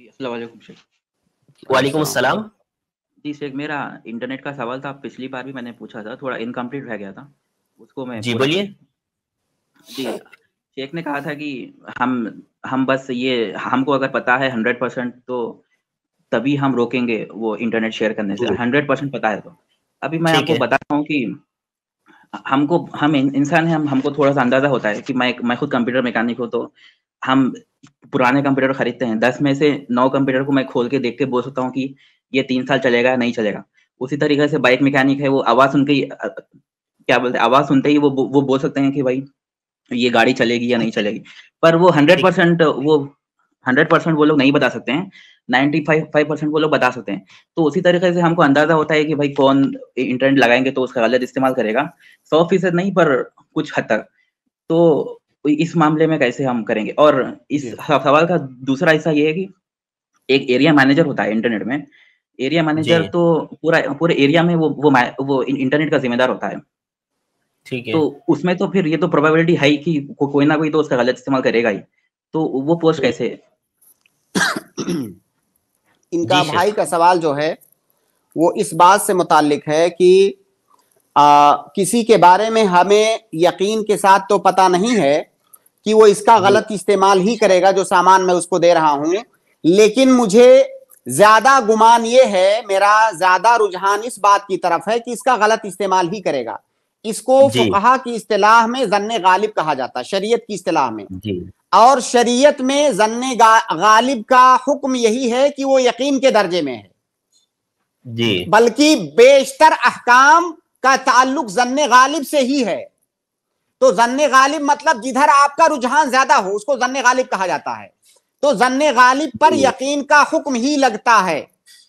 जी अस्सलाम वालेकुम अस्सलाम जी शेख मेरा इंटरनेट का सवाल था पिछली बार भी मैंने पूछा था थोड़ा इनकम्प्लीट रह गया था उसको मैं जी बोलिए जी शेख ने कहा था कि हम हम बस ये हमको अगर पता है हंड्रेड परसेंट तो तभी हम रोकेंगे वो इंटरनेट शेयर करने से हंड्रेड परसेंट पता है तो अभी मैं आपको बता रहा हूँ कि हमको हम इंसान है हम हमको थोड़ा सा अंदाजा होता है कि मैं मैं खुद कंप्यूटर मैकेनिक हूँ तो हम पुराने कंप्यूटर खरीदते हैं दस में से नौ कंप्यूटर को मैं खोल के देख के बोल सकता हूँ कि ये तीन साल चलेगा नहीं चलेगा उसी तरीके से बाइक मैकेनिक है वो आवाज सुन के क्या बोलते हैं आवाज सुनते ही वो वो बोल सकते हैं कि भाई ये गाड़ी चलेगी या नहीं चलेगी पर वो हंड्रेड परसेंट वो हंड्रेड परसेंट वो लोग नहीं बता सकते हैं नाइन्टी फाइव फाइव परसेंट वो लोग बता सकते हैं तो उसी तरीके से हमको अंदाजा होता है कि भाई कौन इंटरनेट लगाएंगे तो उसका गलत इस्तेमाल करेगा सौ फीसद नहीं पर कुछ हद तक तो इस मामले में कैसे हम करेंगे और इस सवाल का दूसरा हिस्सा ये है कि एक एरिया मैनेजर होता है इंटरनेट में एरिया मैनेजर तो पूरा पूरे एरिया में वो वो वो इंटरनेट का जिम्मेदार होता है ठीक है तो उसमें तो फिर ये तो प्रोबेबिलिटी है कि को, कोई ना कोई तो उसका गलत इस्तेमाल करेगा ही तो वो पोस्ट कैसे इनका भाई का सवाल जो है वो इस बात से मुतालिक है कि आ, किसी के बारे में हमें यकीन के साथ तो पता नहीं है कि वो इसका गलत इस्तेमाल ही करेगा जो सामान मैं उसको दे रहा हूं लेकिन मुझे ज्यादा गुमान ये है मेरा ज्यादा रुझान इस बात की तरफ है कि इसका गलत इस्तेमाल ही करेगा इसको फुकहा की इस्तेलाह में जन्न गालिब कहा जाता है शरीयत की इस्तेलाह में और शरीयत में जन्न गालिब का हुक्म यही है कि वो यकीन के दर्जे में है जी बल्कि बेशतर अहकाम का ताल्लुक जन्न गालिब से ही है तो जन्न गालिब मतलब जिधर आपका रुझान ज्यादा हो उसको जन्न गालिब कहा जाता है तो जन्न गालिब पर हम्म। यकीन का हुक्म ही लगता है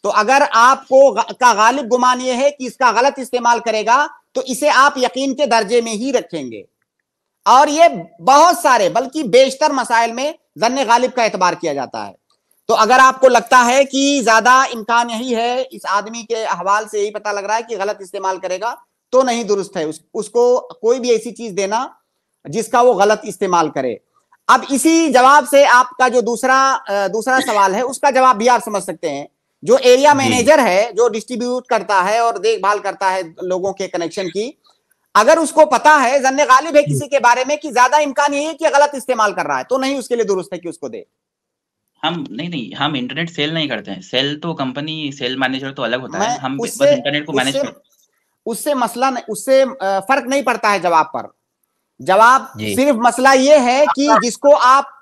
तो अगर आपको का गालिब गुमान यह है कि इसका गलत इस्तेमाल करेगा तो इसे आप यकीन के दर्जे में ही रखेंगे और ये बहुत सारे बल्कि बेशतर मसाइल में जन्न गालिब का एतबार किया जाता है तो अगर आपको लगता है कि ज्यादा इम्कान यही है इस आदमी के अहवाल से यही पता लग रहा है कि गलत इस्तेमाल करेगा तो नहीं दुरुस्त है उस, उसको कोई भी ऐसी चीज देना जिसका वो गलत इस्तेमाल करे अब इसी जवाब से आपका जो दूसरा दूसरा सवाल है उसका जवाब भी आप समझ सकते हैं जो एरिया मैनेजर है जो डिस्ट्रीब्यूट करता है और देखभाल करता है लोगों के कनेक्शन की अगर उसको पता है जन्ने गालिब है किसी के बारे में कि ज्यादा इम्कान यही है कि गलत इस्तेमाल कर रहा है तो नहीं उसके लिए दुरुस्त है कि उसको दे हम नहीं नहीं हम इंटरनेट सेल नहीं करते हैं सेल तो कंपनी सेल मैनेजर तो अलग होता है हम बस इंटरनेट को मैनेज करते उससे मसला नहीं उससे फर्क नहीं पड़ता है जवाब पर जवाब सिर्फ मसला ये है कि जिसको आप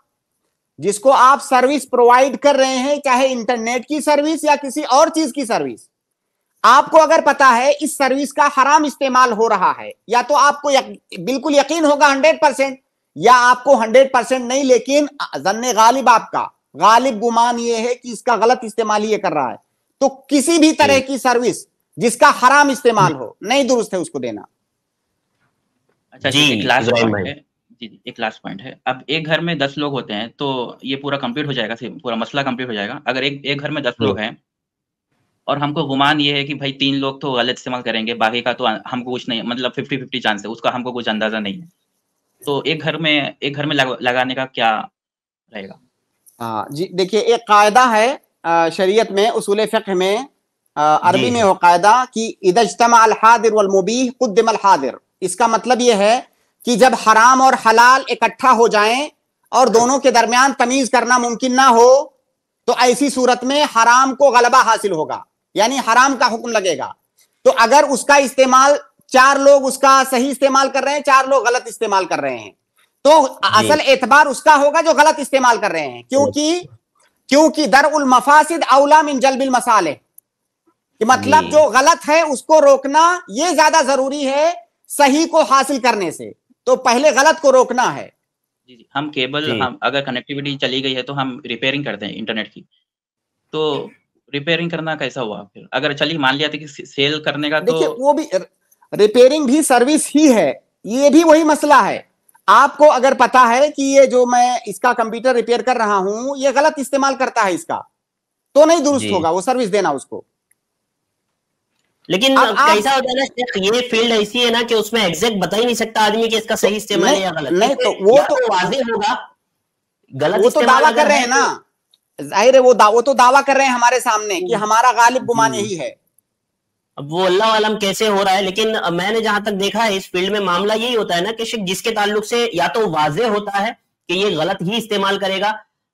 जिसको आप सर्विस प्रोवाइड कर रहे हैं चाहे इंटरनेट की सर्विस या किसी और चीज की सर्विस आपको अगर पता है इस सर्विस का हराम इस्तेमाल हो रहा है या तो आपको यक, बिल्कुल यकीन होगा हंड्रेड परसेंट या आपको हंड्रेड परसेंट नहीं लेकिन जन्ने गालिब आपका गालिब गुमान ये है कि इसका गलत इस्तेमाल ये कर रहा है तो किसी भी तरह की सर्विस जिसका हराम इस्तेमाल हो नहीं दुरुस्त है उसको देना अच्छा जी एक लास्ट पॉइंट है जी एक लास्ट पॉइंट है अब एक घर में दस लोग होते हैं तो ये पूरा कंप्लीट हो जाएगा पूरा मसला कंप्लीट हो जाएगा अगर एक एक घर में दस लोग हैं और हमको गुमान ये है कि भाई तीन लोग तो गलत इस्तेमाल करेंगे बाकी का तो हमको कुछ नहीं मतलब फिफ्टी फिफ्टी चांस है उसका हमको कुछ अंदाजा नहीं है तो एक घर में एक घर में लगाने का क्या रहेगा हाँ जी देखिए एक कायदा है शरीयत में उसूल फिक्र में अरबी में हो कायदा कि इदजतम अलहादिर वलमबी कुद्दम अलहादिर इसका मतलब यह है कि जब हराम और हलाल इकट्ठा हो जाएं और दोनों के दरमियान तमीज करना मुमकिन ना हो तो ऐसी सूरत में हराम को गलबा हासिल होगा यानी हराम का हुक्म लगेगा तो अगर उसका इस्तेमाल चार लोग उसका सही इस्तेमाल कर रहे हैं चार लोग गलत इस्तेमाल कर रहे हैं तो असल एतबार उसका होगा जो गलत इस्तेमाल कर रहे हैं क्योंकि अच्छा। क्योंकि दर उल मफासिद अवला मिन जलबिल मसाले कि मतलब जो गलत है उसको रोकना ये ज्यादा जरूरी है सही को हासिल करने से तो पहले गलत को रोकना है जी जी हम केबल हम अगर कनेक्टिविटी चली गई है तो हम रिपेयरिंग करते हैं इंटरनेट की तो रिपेयरिंग करना कैसा हुआ फिर अगर चलिए मान लिया था कि सेल करने का तो वो भी रिपेयरिंग भी सर्विस ही है ये भी वही मसला है आपको अगर पता है कि ये जो मैं इसका कंप्यूटर रिपेयर कर रहा हूं ये गलत इस्तेमाल करता है इसका तो नहीं दुरुस्त होगा वो सर्विस देना उसको लेकिन कैसा होता है ना ये फील्ड ऐसी है ना कि उसमें एग्जैक्ट बता ही नहीं सकता आदमी कि इसका सही इस्तेमाल है या गलत नहीं तो वो तो, तो वाजे होगा गलत वो तो दावा कर रहे हैं ना जाहिर है वो दावा तो दावा कर रहे हैं हमारे सामने कि हमारा गालिब गुमान यही है अब वो अल्लाह वालम कैसे हो रहा है लेकिन मैंने जहां तक देखा है इस फील्ड में मामला यही होता है ना कि शिक जिसके ताल्लुक से या तो वाजे होता है कि ये गलत ही इस्तेमाल करेगा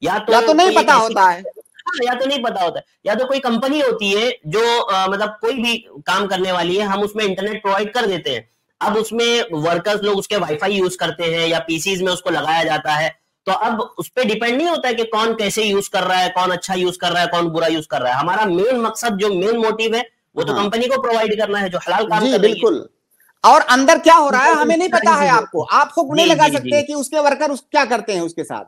या तो या तो नहीं पता होता है हाँ, या तो नहीं पता होता है या तो कोई कंपनी होती है जो आ, मतलब कोई भी काम करने वाली है हम उसमें इंटरनेट प्रोवाइड कर देते हैं अब उसमें वर्कर्स लोग उसके वाईफाई यूज करते हैं या पीसीज में उसको लगाया जाता है तो अब उस पर डिपेंड नहीं होता है कि कौन कैसे यूज कर रहा है कौन अच्छा यूज कर रहा है कौन बुरा यूज कर रहा है हमारा मेन मकसद जो मेन मोटिव है वो तो कंपनी हाँ। को प्रोवाइड करना है जो हलाल काम जी बिल्कुल और अंदर क्या हो रहा है हमें नहीं पता है आपको आप खुद नहीं लगा सकते कि उसके वर्कर क्या करते हैं उसके साथ